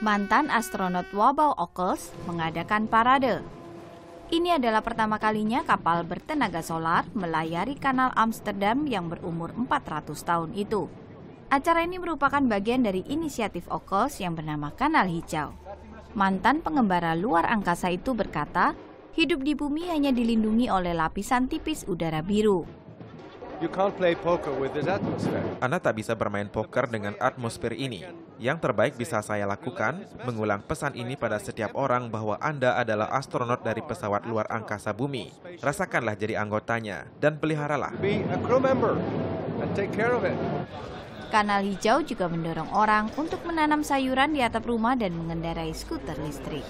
mantan astronot Wabau Ockels mengadakan parade. Ini adalah pertama kalinya kapal bertenaga solar melayari kanal Amsterdam yang berumur 400 tahun itu. Acara ini merupakan bagian dari inisiatif Ockels yang bernama Kanal Hijau. Mantan pengembara luar angkasa itu berkata, hidup di bumi hanya dilindungi oleh lapisan tipis udara biru. You Anda tak bisa bermain poker dengan atmosfer ini. Yang terbaik bisa saya lakukan, mengulang pesan ini pada setiap orang bahwa Anda adalah astronot dari pesawat luar angkasa bumi. Rasakanlah jadi anggotanya, dan peliharalah. Be Kanal hijau juga mendorong orang untuk menanam sayuran di atap rumah dan mengendarai skuter listrik.